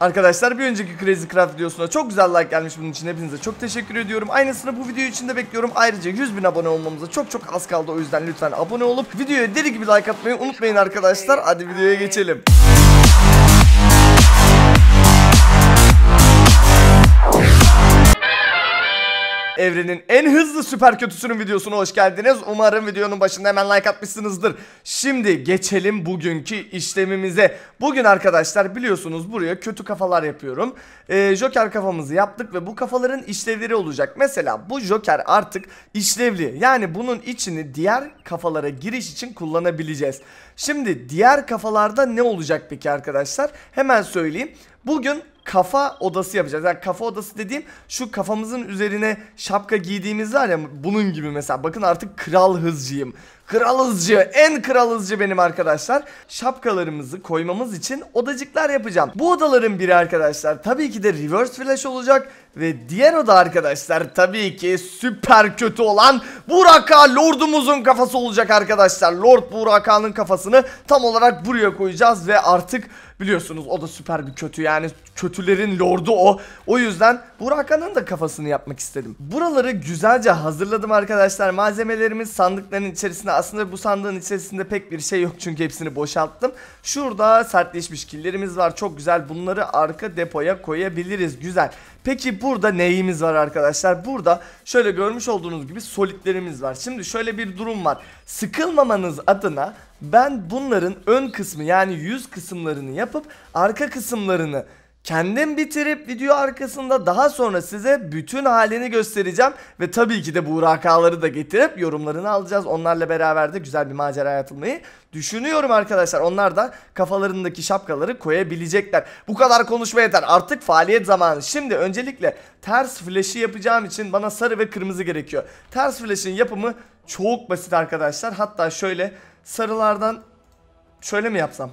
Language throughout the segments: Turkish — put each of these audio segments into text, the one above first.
Arkadaşlar bir önceki Crazy Craft videosuna çok güzel like gelmiş bunun için hepinize çok teşekkür ediyorum. Aynısını bu video için de bekliyorum. Ayrıca 100 bin abone olmamıza çok çok az kaldı o yüzden lütfen abone olup videoya deli gibi like atmayı unutmayın arkadaşlar. Hadi videoya geçelim. Evrenin en hızlı süper kötüsünün videosuna hoş geldiniz. Umarım videonun başında hemen like atmışsınızdır. Şimdi geçelim bugünkü işlemimize. Bugün arkadaşlar biliyorsunuz buraya kötü kafalar yapıyorum. Ee, joker kafamızı yaptık ve bu kafaların işlevleri olacak. Mesela bu joker artık işlevli. Yani bunun içini diğer kafalara giriş için kullanabileceğiz. Şimdi diğer kafalarda ne olacak peki arkadaşlar? Hemen söyleyeyim. Bugün kafa odası yapacağız. Yani kafa odası dediğim şu kafamızın üzerine şapka giydiğimiz var ya bunun gibi mesela. Bakın artık kral hızcıyım. Kral hızcı, en kral hızcı benim arkadaşlar. Şapkalarımızı koymamız için odacıklar yapacağım. Bu odaların biri arkadaşlar tabii ki de reverse flash olacak ve diğer oda arkadaşlar tabii ki süper kötü olan Buraka Lord'umuzun kafası olacak arkadaşlar. Lord Buraka'nın kafasını tam olarak buraya koyacağız ve artık biliyorsunuz o da süper bir kötü yani kötülerin lordu o. O yüzden Buraka'nın da kafasını yapmak istedim. Buraları güzelce hazırladım arkadaşlar. Malzemelerimiz sandıkların içerisinde aslında bu sandığın içerisinde pek bir şey yok çünkü hepsini boşalttım. Şurada sertleşmiş killerimiz var çok güzel bunları arka depoya koyabiliriz güzel. Peki burada neyimiz var arkadaşlar? Burada şöyle görmüş olduğunuz gibi solitlerimiz var. Şimdi şöyle bir durum var. Sıkılmamanız adına ben bunların ön kısmı yani yüz kısımlarını yapıp arka kısımlarını Kendim bitirip video arkasında daha sonra size bütün halini göstereceğim. Ve tabii ki de bu rakaları da getirip yorumlarını alacağız. Onlarla beraber de güzel bir macera atılmayı düşünüyorum arkadaşlar. Onlar da kafalarındaki şapkaları koyabilecekler. Bu kadar konuşma yeter. Artık faaliyet zamanı. Şimdi öncelikle ters flash'i yapacağım için bana sarı ve kırmızı gerekiyor. Ters flash'in yapımı çok basit arkadaşlar. Hatta şöyle sarılardan şöyle mi yapsam?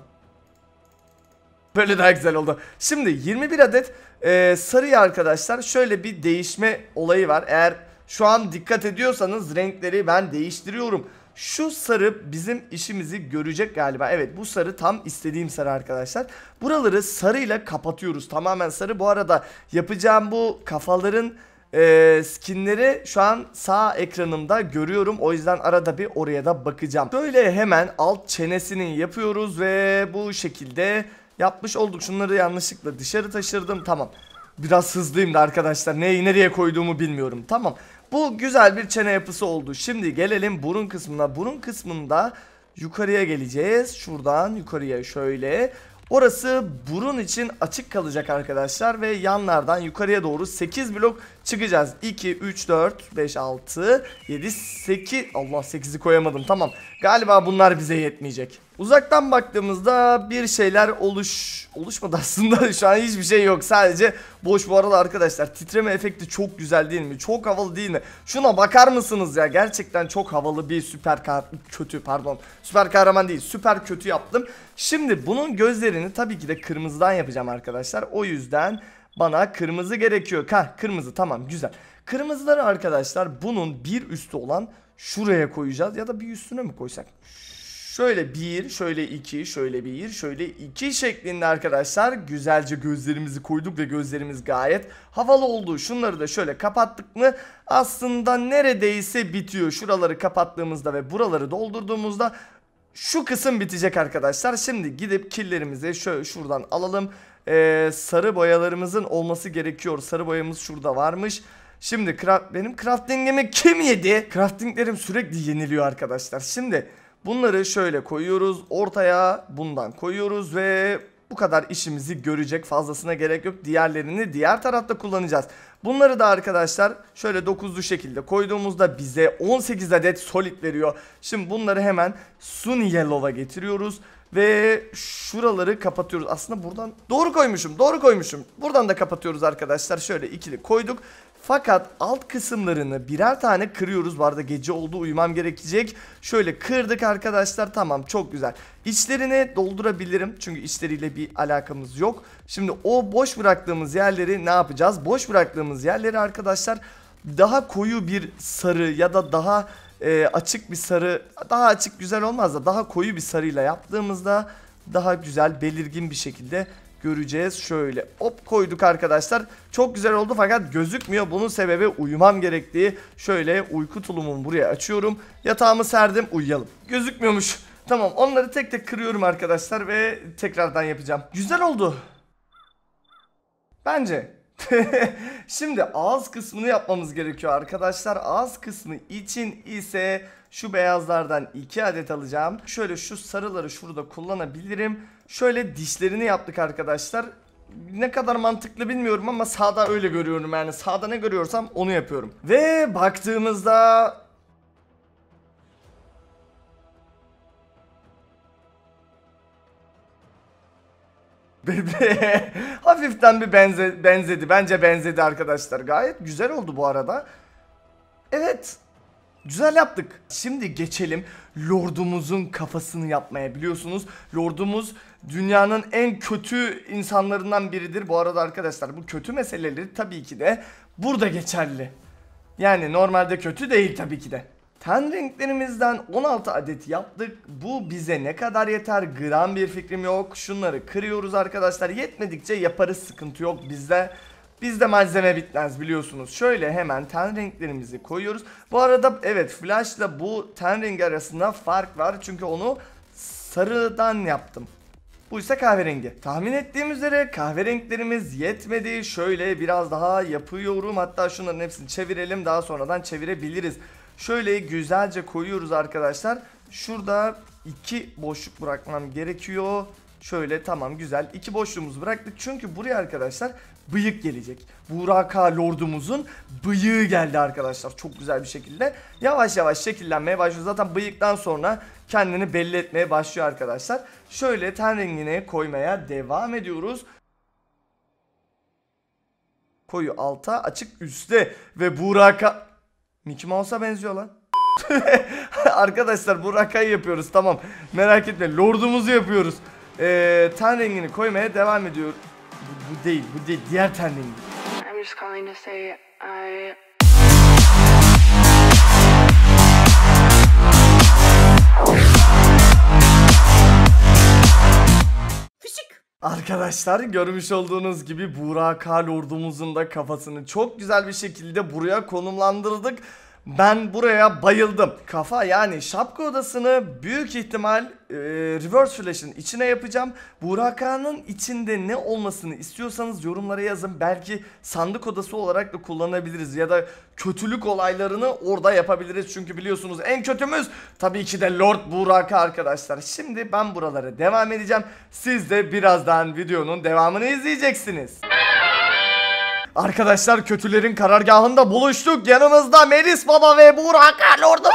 Böyle daha güzel oldu. Şimdi 21 adet e, sarıya arkadaşlar şöyle bir değişme olayı var. Eğer şu an dikkat ediyorsanız renkleri ben değiştiriyorum. Şu sarı bizim işimizi görecek galiba. Evet bu sarı tam istediğim sarı arkadaşlar. Buraları sarıyla kapatıyoruz. Tamamen sarı. Bu arada yapacağım bu kafaların e, skinleri şu an sağ ekranımda görüyorum. O yüzden arada bir oraya da bakacağım. Böyle hemen alt çenesini yapıyoruz ve bu şekilde Yapmış olduk. Şunları yanlışlıkla dışarı taşırdım. Tamam. Biraz hızlıyım da arkadaşlar. Neyi nereye koyduğumu bilmiyorum. Tamam. Bu güzel bir çene yapısı oldu. Şimdi gelelim burun kısmına. Burun kısmında yukarıya geleceğiz. Şuradan yukarıya şöyle. Orası burun için açık kalacak arkadaşlar ve yanlardan yukarıya doğru 8 blok Çıkacağız. 2, 3, 4, 5, 6, 7, 8. Allah 8'i koyamadım. Tamam. Galiba bunlar bize yetmeyecek. Uzaktan baktığımızda bir şeyler oluş... Oluşmadı aslında. Şu an hiçbir şey yok. Sadece boş bu arada arkadaşlar. Titreme efekti çok güzel değil mi? Çok havalı değil mi? Şuna bakar mısınız ya? Gerçekten çok havalı bir süper Kötü pardon. Süper kahraman değil. Süper kötü yaptım. Şimdi bunun gözlerini tabii ki de kırmızıdan yapacağım arkadaşlar. O yüzden... Bana kırmızı gerekiyor. Kah kırmızı tamam güzel. Kırmızıları arkadaşlar bunun bir üstü olan şuraya koyacağız. Ya da bir üstüne mi koysak? Şöyle bir, şöyle iki, şöyle bir, şöyle iki şeklinde arkadaşlar güzelce gözlerimizi koyduk ve gözlerimiz gayet havalı oldu. Şunları da şöyle kapattık mı aslında neredeyse bitiyor. Şuraları kapattığımızda ve buraları doldurduğumuzda şu kısım bitecek arkadaşlar. Şimdi gidip killerimizi şöyle şuradan alalım e, sarı boyalarımızın olması gerekiyor. Sarı boyamız şurada varmış. Şimdi benim craftingimi kim yedi? Craftinglerim sürekli yeniliyor arkadaşlar. Şimdi bunları şöyle koyuyoruz. Ortaya bundan koyuyoruz ve bu kadar işimizi görecek fazlasına gerek yok. Diğerlerini diğer tarafta kullanacağız. Bunları da arkadaşlar şöyle dokuzlu şekilde koyduğumuzda bize 18 adet solid veriyor. Şimdi bunları hemen Sun Yellow'a getiriyoruz. Ve şuraları kapatıyoruz. Aslında buradan doğru koymuşum doğru koymuşum. Buradan da kapatıyoruz arkadaşlar. Şöyle ikili koyduk. Fakat alt kısımlarını birer tane kırıyoruz. Bu arada gece oldu uyumam gerekecek. Şöyle kırdık arkadaşlar. Tamam çok güzel. İçlerini doldurabilirim. Çünkü içleriyle bir alakamız yok. Şimdi o boş bıraktığımız yerleri ne yapacağız? Boş bıraktığımız yerleri arkadaşlar daha koyu bir sarı ya da daha e, açık bir sarı daha açık güzel olmaz da daha koyu bir sarıyla yaptığımızda daha güzel belirgin bir şekilde göreceğiz. Şöyle hop koyduk arkadaşlar. Çok güzel oldu fakat gözükmüyor. Bunun sebebi uyumam gerektiği. Şöyle uyku tulumumu buraya açıyorum. Yatağımı serdim uyuyalım. Gözükmüyormuş. Tamam onları tek tek kırıyorum arkadaşlar ve tekrardan yapacağım. Güzel oldu. Bence. Şimdi ağız kısmını yapmamız gerekiyor arkadaşlar. Ağız kısmı için ise şu beyazlardan 2 adet alacağım. Şöyle şu sarıları şurada kullanabilirim. Şöyle dişlerini yaptık arkadaşlar. Ne kadar mantıklı bilmiyorum ama sağda öyle görüyorum yani. Sağda ne görüyorsam onu yapıyorum. Ve baktığımızda Hafiften bir benze benzedi. Bence benzedi arkadaşlar. Gayet güzel oldu bu arada. Evet. Güzel yaptık. Şimdi geçelim lordumuzun kafasını yapmaya biliyorsunuz. Lordumuz dünyanın en kötü insanlarından biridir. Bu arada arkadaşlar bu kötü meseleleri tabii ki de burada geçerli. Yani normalde kötü değil tabii ki de. Ten renklerimizden 16 adet yaptık. Bu bize ne kadar yeter gram bir fikrim yok. Şunları kırıyoruz arkadaşlar. Yetmedikçe yaparız sıkıntı yok bizde. Bizde malzeme bitmez biliyorsunuz. Şöyle hemen ten renklerimizi koyuyoruz. Bu arada evet flash ile bu ten rengi arasında fark var. Çünkü onu sarıdan yaptım. Bu ise kahverengi. Tahmin ettiğim üzere kahverenklerimiz yetmedi. Şöyle biraz daha yapıyorum. Hatta şunların hepsini çevirelim. Daha sonradan çevirebiliriz. Şöyle güzelce koyuyoruz arkadaşlar. Şurada iki boşluk bırakmam gerekiyor. Şöyle tamam güzel. iki boşluğumuzu bıraktık. Çünkü buraya arkadaşlar bıyık gelecek. Buraka lordumuzun bıyığı geldi arkadaşlar. Çok güzel bir şekilde. Yavaş yavaş şekillenmeye başlıyor. Zaten bıyıktan sonra kendini belli etmeye başlıyor arkadaşlar. Şöyle ten rengini koymaya devam ediyoruz koyu alta açık üstte ve Burak'a Mickey Mouse'a benziyor lan. Arkadaşlar bu rakayı yapıyoruz tamam. Merak etme lordumuzu yapıyoruz. Ee, ten rengini koymaya devam ediyor. Bu, bu değil bu değil diğer ten rengi. I'm Arkadaşlar görmüş olduğunuz gibi Burak Kal da kafasını çok güzel bir şekilde buraya konumlandırdık. Ben buraya bayıldım. Kafa yani şapka odasını büyük ihtimal e, reverse flash'ın içine yapacağım. Burakan'ın içinde ne olmasını istiyorsanız yorumlara yazın. Belki sandık odası olarak da kullanabiliriz ya da kötülük olaylarını orada yapabiliriz. Çünkü biliyorsunuz en kötümüz tabii ki de Lord Buraka arkadaşlar. Şimdi ben buralara devam edeceğim. Siz de birazdan videonun devamını izleyeceksiniz. Arkadaşlar kötülerin karargahında buluştuk. Yanımızda Melis Baba ve Burak Lordumuz.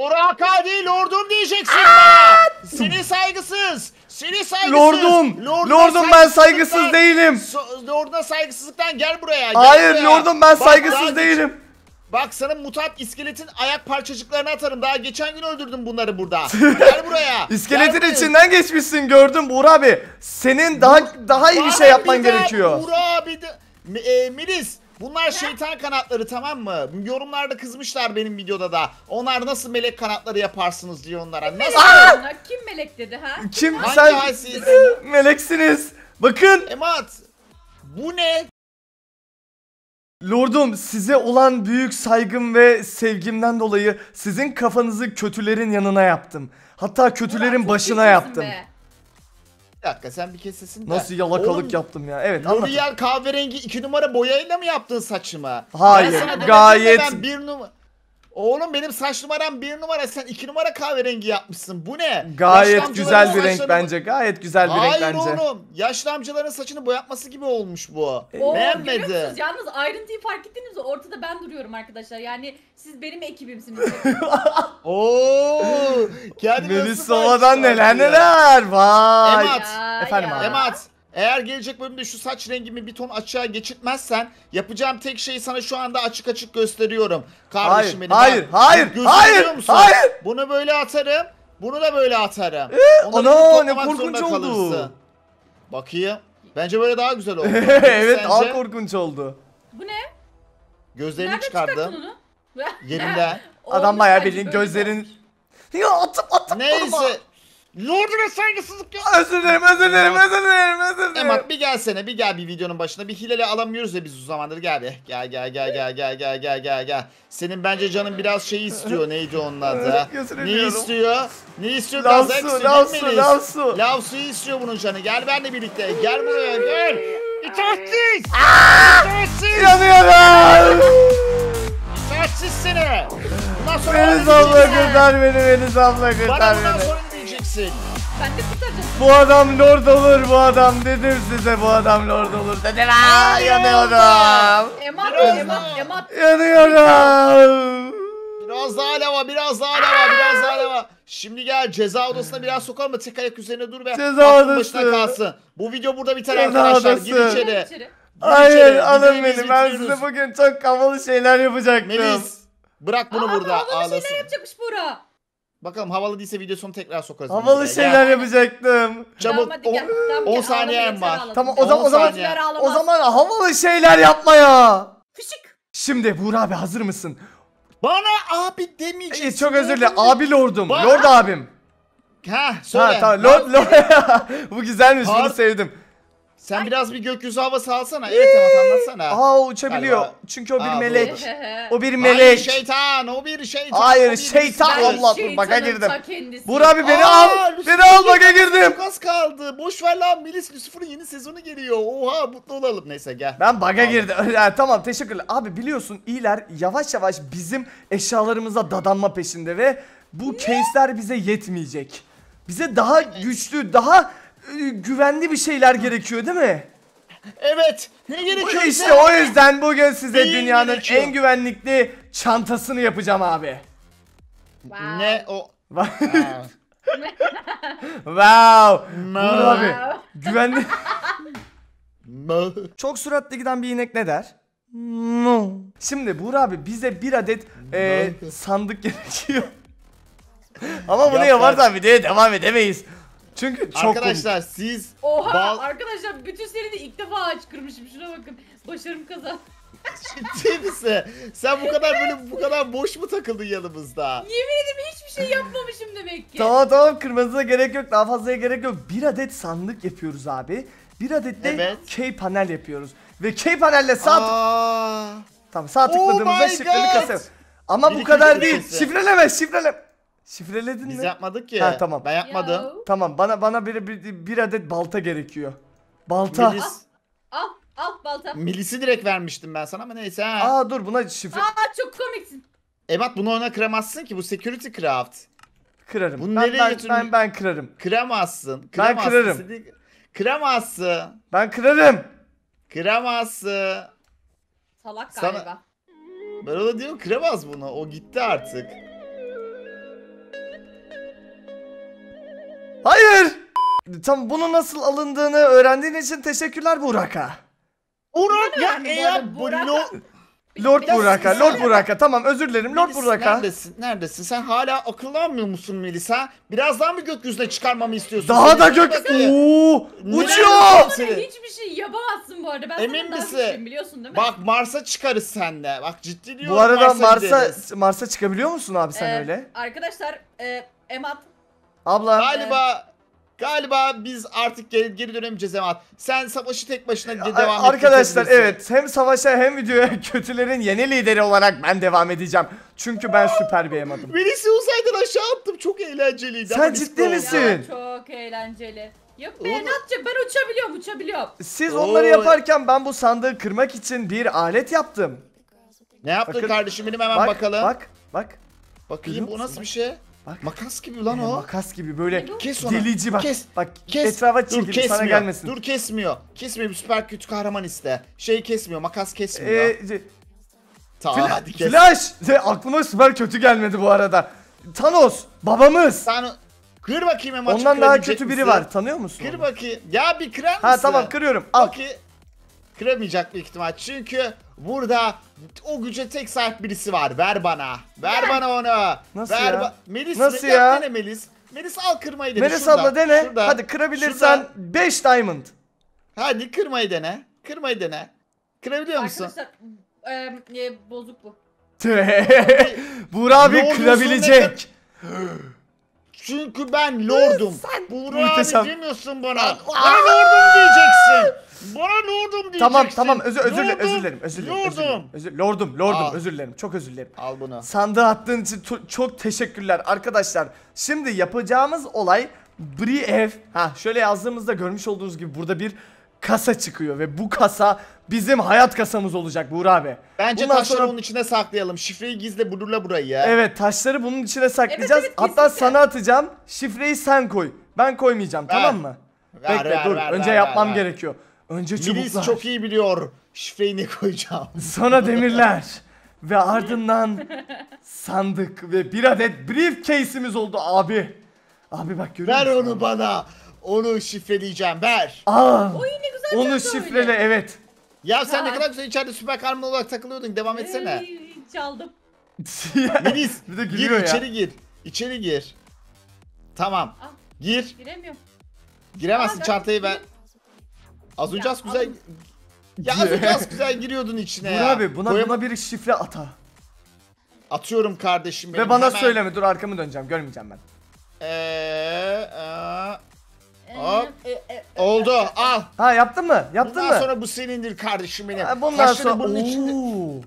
Burak değil Lordum diyeceksin bana. Seni saygısız. Seni saygısız. Lordum. Lordum, lordum ben saygısız değilim. So, Lorduna saygısızlıktan gel buraya. Gel Hayır buraya. Lordum ben Bak, saygısız değilim. Geç... Bak sana mutant iskeletin ayak parçacıklarını atarım. Daha geçen gün öldürdüm bunları burada. Gel buraya. İskeletin Gel içinden geçmişsin gördüm Burak abi. Senin daha daha iyi bir şey yapman gerekiyor. Burak abi de e, Melis bunlar şeytan kanatları tamam mı? Yorumlarda kızmışlar benim videoda da. Onlar nasıl melek kanatları yaparsınız diyor onlara. Nasıl? Aa! kim melek dedi ha? Kim Hangi sen? haysiyet? Meleksiniz. Bakın. Emat bu ne? Lordum size olan büyük saygım ve sevgimden dolayı sizin kafanızı kötülerin yanına yaptım. Hatta kötülerin Ulan başına yaptım. be. Bir dakika sen bir kesesin de. Nasıl yalakalık Oğlum, yaptım ya? Evet anlat. L'Oreal kahverengi 2 numara boyayla mı yaptın saçımı? Hayır. gayet ben bir numara Oğlum benim saç numaram bir numara sen iki numara kahverengi yapmışsın. Bu ne? Gayet güzel bir renk bence. Gayet güzel bir renk bence. Hayır oğlum. Yaşlı amcaların saçını boyatması gibi olmuş bu. E, Oo, Beğenmedi. Yalnız ayrıntıyı fark ettiniz mi? Ortada ben duruyorum arkadaşlar. Yani siz benim ekibimsiniz. Ooo. Kendini Melis Sova'dan neler neler. Vay. Emat. Ya, Efendim ya. abi. Emat. Eğer gelecek bölümde şu saç rengimi bir ton açığa geçirtmezsen yapacağım tek şeyi sana şu anda açık açık gösteriyorum. Kardeşim hayır, benim. Hayır, ben, hayır, hayır, musun? hayır. Bunu böyle atarım. Bunu da böyle atarım. Ee, ana ne korkunç oldu. Bakayım. Bence böyle daha güzel oldu. evet Sence? daha korkunç oldu. Bu ne? Gözlerini Nerede çıkardım. Yerimden. Adam bayağı bildiğin gözlerin... Ya atıp atıp Neyse. Durma. Lord'una saygısızlık yok. Özür dilerim, özür dilerim, özür dilerim, özür dilerim. Emad bir gelsene, bir gel bir videonun başına. Bir hileli alamıyoruz ya biz uzun zamandır. Gel be. Gel, gel, gel, gel, gel, gel, gel, gel, gel. Senin bence canın biraz şey istiyor. Neydi onun adı? ne istiyor? Ne istiyor? Lavsu, lavsu, lavsu. Lavsu'yu istiyor bunun canı. Gel benle birlikte. Gel buraya, gel. İtaatsiz! İtaatsiz! Yanıyorum! İtaatsiz seni! Beniz abla kurtar beni, Beniz abla kurtar beni. Bana bundan sonra için. Ben de kurtaracağım. Bu adam lord olur bu adam dedim size bu adam lord olur dedim. Aa, yanıyorum. Emat, Emat, Emat. Yanıyorum. Biraz daha lava, biraz daha lava, biraz daha lava. Şimdi gel ceza odasına biraz sokar mı? tek ayak üzerine dur be. ceza aklın kalsın. Bu video burada biter ceza arkadaşlar. Odası. Gir içeri. Hayır alın beni ben size bugün çok havalı şeyler yapacaktım. Melis bırak bunu Aa, burada ağlasın. Havalı şeyler yapacakmış Bora. Bakalım havalı değilse video sonu tekrar sokarız. Havalı şeyler Ya, yapacaktım. Çabuk Tamam, hadi gel. 10 gel. var. Tamam o zaman o On zaman o zaman havalı şeyler yapma ya. Fışık. Şimdi Buğur abi hazır mısın? Bana abi demeyeceksin. Ee, çok özür dilerim. Abi lordum. Bak- Lord abim. Ha söyle. Ha tamam. Lord, lord. Bu güzelmiş. Bunu sevdim. Sen Ay. biraz bir gökyüzü havası alsana. Evet Emat anlatsana. Aa uçabiliyor. Galiba. Çünkü o bir Aa, melek. o bir melek. Hayır şeytan o bir şeytan. Hayır bir şeytan. Ben Allah dur baga girdim. Bur abi beni Aa, al. Lucifer beni al baga girdim. Çok az kaldı. Boş ver lan Melis Lucifer'ın yeni sezonu geliyor. Oha mutlu olalım. Neyse gel. Ben baga girdim. tamam teşekkürler. Abi biliyorsun iyiler yavaş yavaş bizim eşyalarımıza dadanma peşinde ve bu case'ler bize yetmeyecek. Bize daha güçlü, daha e, güvenli bir şeyler gerekiyor değil mi? Evet. Ne gerekiyor? İşte o yüzden bugün size Neyin dünyanın gerekiyor? en güvenlikli çantasını yapacağım abi. Wow. Ne o? wow. Wow. Burada abi. Güvenli. Çok süratle giden bir inek ne der? Şimdi Buğur abi bize bir adet e, sandık gerekiyor. Ama bunu yaparsan videoya devam edemeyiz. Çünkü çok Arkadaşlar siz Oha bal... arkadaşlar bütün seride ilk defa ağaç kırmışım şuna bakın. Başarım kazan. Ciddi misin? Sen bu kadar böyle bu kadar boş mu takıldın yanımızda? Yemin ederim hiçbir şey yapmamışım demek ki. Tamam tamam kırmanıza gerek yok daha fazlaya gerek yok. Bir adet sandık yapıyoruz abi. Bir adet de evet. K panel yapıyoruz. Ve key panelle sağ... Aa. Tamam sağ tıkladığımızda oh şifreli kasa. Ama bir bu kadar değil. Şifreleme şifreleme. Şifreledin Biz mi? yapmadık ki. Ha, tamam. Ben yapmadım. Yo. Tamam bana bana bir, bir, bir adet balta gerekiyor. Balta. Melis, Al al balta. Melis'i direkt vermiştim ben sana ama neyse. Ha. Aa dur buna şifre Aa çok komiksin. Ebat bunu ona kıramazsın ki bu security craft. kırarım. Bunu ben, nereye ben, ben, ben kırarım. Kıramazsın. kıramazsın. kırarım. Seni- Kıramazsın. Ben kırarım. Kıramazsın. Salak Sana- galiba. Ben ona diyorum kıramaz bunu. O gitti artık. Hayır. Tam bunu nasıl alındığını öğrendiğin için teşekkürler Burak'a. Burak ya önemli bu eğer arada? lo... Lord Burak'a, sinirlen- Lord Burak'a. Tamam özür dilerim Lord Burak'a. Neredesin? Neredesin? Sen hala akıllanmıyor musun Melisa? Biraz daha mı gökyüzüne çıkarmamı istiyorsun? Daha da gök... gökyüzüne- Oo, uçuyor. Bana hiçbir şey yapamazsın bu arada. Ben Emin misin? biliyorsun değil mi? Bak Mars'a çıkarız senle. Bak ciddi diyorum Bu arada Mars'a Mars'a çıkabiliyor musun abi sen ee, öyle? Arkadaşlar e, Emat Abla. Galiba Galiba biz artık geri, geri dönemeyeceğiz Emat. Sen savaşı tek başına de devam et. Arkadaşlar evet hem savaşa hem videoya kötülerin yeni lideri olarak ben devam edeceğim. Çünkü ben süper bir Emat'ım. Birisi uzaydan aşağı attım çok eğlenceliydi. Sen ciddi misin? Ya, çok eğlenceli. Yok be Enat'cığım ben uçabiliyorum uçabiliyorum. Siz onları yaparken ben bu sandığı kırmak için bir alet yaptım. Ne yaptın Bakın. kardeşim benim hemen bak, bakalım. Bak bak. Bakayım bu nasıl bir şey? Bak. Makas gibi lan o. Makas gibi böyle kes onu. delici bak. Kes. Bak kes. etrafa çekil Dur, sana gelmesin. Dur kesmiyor. Kesmiyor bir süper kötü kahraman iste. Şey kesmiyor makas kesmiyor. Ee, tamam Fla hadi kes. Flash. Aklıma süper kötü gelmedi bu arada. Thanos babamız. Sen. Kır bakayım maçı Ondan daha kötü misin? biri var. Tanıyor musun? Kır onu? bakayım. Ya bir kırar mısın? Ha tamam kırıyorum. Al. Bakayım kıramayacak bir ihtimal. Çünkü burada o güce tek sahip birisi var. Ver bana. Ver bana onu. Nasıl Ver ya? Melis Nasıl ya? Yap dene Melis. Melis al kırmayı dene. Melis Şurada, abla dene. şurada, Hadi kırabilirsen şurada. 5 diamond. Hadi kırmayı dene. Kırmayı dene. Kırabiliyor musun? Arkadaşlar e, e bozuk bu. Buğra abi kırabilecek. Çünkü ben lordum. Sen Buğra muhteşem. abi demiyorsun bana. Bana lordum diyeceksin. Bana lordum diyeceksin. Tamam tamam özür özür dilerim özür dilerim özür dilerim. Lordum. Özür lordum lordum Al. özür dilerim çok özür dilerim. Al bunu. Sandığı attığın için çok teşekkürler arkadaşlar. Şimdi yapacağımız olay brief. Ha şöyle yazdığımızda görmüş olduğunuz gibi burada bir kasa çıkıyor ve bu kasa bizim hayat kasamız olacak Buğra abi. Bence Bundan taşları sonra... onun içine saklayalım. Şifreyi gizle bulurla burayı ya. Evet taşları bunun içine saklayacağız. Evet, evet, Hatta sana atacağım. Şifreyi sen koy. Ben koymayacağım ver. tamam mı? Ver, Bekle ver, dur. Ver, Önce ver, yapmam ver. gerekiyor. Önce çubuklar. Milis çok iyi biliyor şifreyi ne koyacağım. Sonra demirler. ve ardından sandık ve bir adet briefcase'imiz oldu abi. Abi bak görüyor Ver onu bana. Onu şifreleyeceğim. Ver. Aa. Ah. Oy ne güzel Onu şifrele öyle. evet. Ya sen ne kadar güzel içeride süper kahraman olarak takılıyordun. Devam etsene. Ey, çaldım. Melis bir de gir ya. içeri gir. İçeri gir. Tamam. Ah. Gir. Giremiyorum. Giremezsin Aa, çantayı ben. Az önce az güzel... Ya az önce az güzel giriyordun içine Dur ya. abi buna Koyam- buna bir şifre ata. Atıyorum kardeşim benim. Ve bana hemen. söyleme dur arkamı döneceğim görmeyeceğim ben. Ee, ee, Oldu al. Ha yaptın mı? Yaptın Bundan mı? sonra bu senindir kardeşim benim. Ha, bundan Taşları sonra bunun içinde.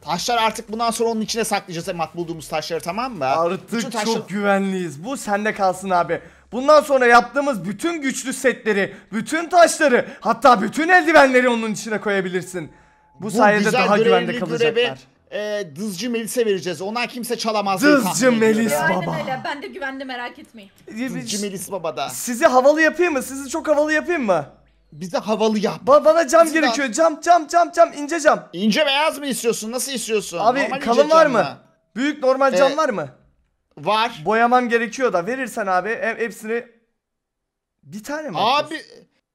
Taşlar artık bundan sonra onun içine saklayacağız Emat bulduğumuz taşları tamam mı? Artık Şu çok güvenliyiz. Bu sende kalsın abi. Bundan sonra yaptığımız bütün güçlü setleri, bütün taşları, hatta bütün eldivenleri onun içine koyabilirsin. Bu, bu sayede daha güvende kalacaklar. Görevi e, Dızcı Melis'e vereceğiz. ona kimse çalamaz. Dızcı Melis. Güvendim Baba. öyle. Ben de güvendim merak etmeyin. Dızcı Melis Baba'da. Sizi havalı yapayım mı? Sizi çok havalı yapayım mı? Bize havalı yap. Ba- bana cam Bizi de- gerekiyor. Cam cam cam cam ince cam. İnce beyaz mı istiyorsun? Nasıl istiyorsun? Abi Normal kalın var camla. mı? Büyük normal cam ee, var mı? Var. Boyamam gerekiyor da verirsen abi hepsini bir tane mi? Abi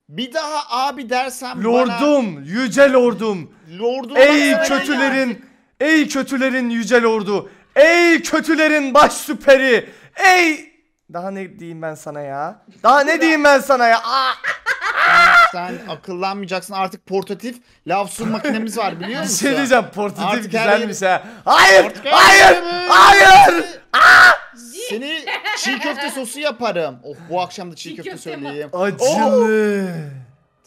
bir daha abi dersen bana lordum, yüce lordum. Lordum. Ey bana- kötülerin Ey kötülerin yücel ordu. Ey kötülerin baş süperi. Ey daha ne diyeyim ben sana ya? Daha ne diyeyim ben sana ya? Aa! sen akıllanmayacaksın artık portatif laf sun makinemiz var biliyor musun? Bir şey diyeceğim portatif artık güzelmiş ha. Hayır! Artık hayır! Hayır! Aa! Seni çiğ köfte sosu yaparım. Oh bu akşam da çiğ, çiğ köfte, köfte söyleyeyim. Acılı. Oh.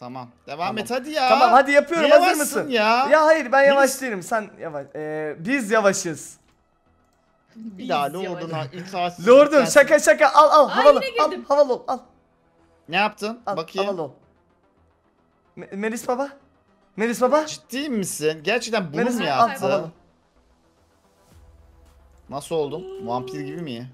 Tamam. Devam tamam. et hadi ya. Tamam hadi yapıyorum Niye hazır mısın? ya? Ya hayır ben yavaş biz... değilim sen yavaş. Ee, biz yavaşız. Bir daha Lord'una itaatsizlik. Lordun, şaka şaka al al havalı al havalı al. Ne yaptın? Al, Bakayım. Havalı Me Melis baba. Melis baba. Ciddi misin? Gerçekten bunu Melis, mu yaptı? Al, Nasıl oldum? Vampir gibi mi?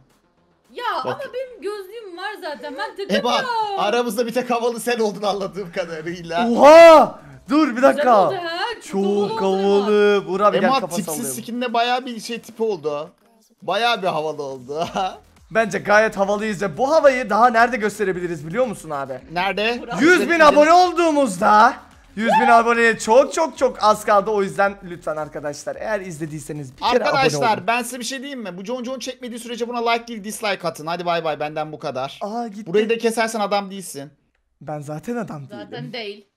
Ya Bak. ama benim gözlüğüm zaten. Mantıklı E bak yok. aramızda bir tek havalı sen oldun anladığım kadarıyla. Oha! Dur bir Güzel oldu dakika. Çok havalı. Burak bir gel Ema kafa tipsiz skinle baya bir şey tipi oldu. Baya bir havalı oldu. Bence gayet havalıyız ve bu havayı daha nerede gösterebiliriz biliyor musun abi? Nerede? 100 bin abone olduğumuzda 100 bin aboneye çok çok çok az kaldı. O yüzden lütfen arkadaşlar eğer izlediyseniz bir kere abone Arkadaşlar ben size bir şey diyeyim mi? Bu John John çekmediği sürece buna like değil dislike atın. Hadi bay bay benden bu kadar. Aa gitti. Burayı da kesersen adam değilsin. Ben zaten adam değilim. Zaten değil.